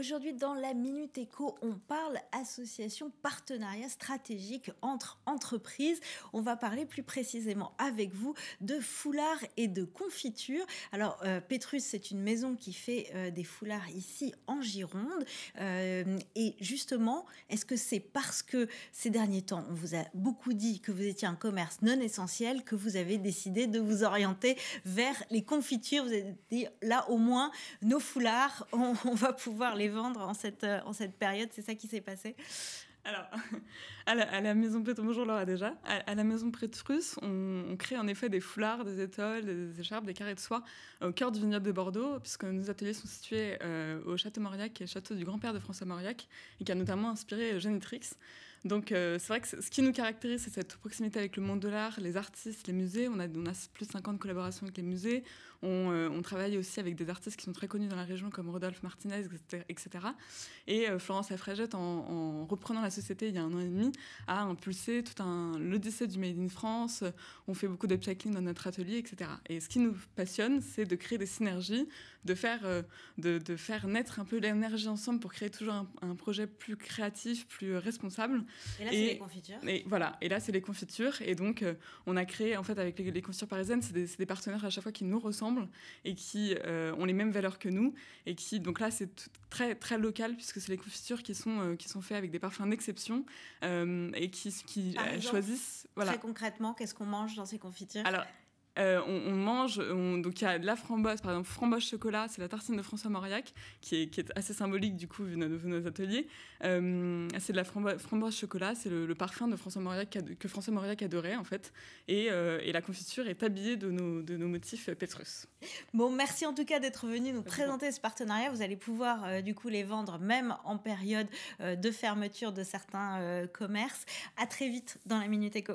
Aujourd'hui, dans la Minute Éco, on parle association partenariat stratégique entre entreprises. On va parler plus précisément avec vous de foulards et de confitures. Alors, euh, Petrus, c'est une maison qui fait euh, des foulards ici en Gironde. Euh, euh, et justement, est-ce que c'est parce que ces derniers temps, on vous a beaucoup dit que vous étiez un commerce non essentiel que vous avez décidé de vous orienter vers les confitures Vous avez dit, là au moins, nos foulards, on, va pouvoir les vendre en euh, en cette période. C'est ça qui s'est passé alors, à la, maison Prête, bonjour Laura déjà. À, la maison Prête on, crée en effet des foulards, des étoiles, des écharpes, des carrés de soie au cœur du vignoble de Bordeaux, puisque nos ateliers sont situés euh, au château Mauriac, qui le château du grand-père de François Mauriac, et qui a notamment inspiré Trix. Donc euh, c'est vrai que ce qui nous caractérise, c'est cette proximité avec le monde de l'art, les artistes, les musées. On a, a plus de 50 collaborations avec les musées. Euh, on, travaille aussi avec des artistes qui sont très connus dans la région, comme Rodolphe Martinez, etc. Et euh, Florence Lafragette, en, en, reprenant la société il y a un an et demi, a impulsé tout un l'odyssée du Made in France. On fait beaucoup d'upcycling dans notre atelier, etc. Et ce qui nous passionne, c'est de créer des synergies, de faire, de, faire naître un peu l'énergie ensemble pour créer toujours un projet plus créatif, plus responsable. Et là, c'est les confitures. Et voilà. Et là, c'est les confitures. Et donc, euh, on a créé, en fait, avec les, confitures parisiennes, c'est des, partenaires à chaque fois qui nous ressemblent et qui euh, ont les mêmes valeurs que nous. Et qui, donc là, c'est très, très local puisque c'est les confitures qui sont, euh, qui sont faites avec des parfums d'exception et qui, qui choisissent. Voilà. Très concrètement, qu'est-ce qu'on mange dans ces confitures Alors, euh, on, mange, on, donc il y a de la framboise, par exemple, framboise chocolat, c'est la tartine de François Mauriac, qui est, assez symbolique du coup, vu nos, ateliers. Euh, c'est de la framboise, chocolat, c'est le, parfum de François Mauriac que François Mauriac adorait, en fait. Et, euh, la confiture est habillée de nos, motifs pétrus. Bon, merci en tout cas d'être venu nous présenter ce partenariat. Vous allez pouvoir, du coup, les vendre même en période de fermeture de certains commerces. À très vite dans la Minute Éco.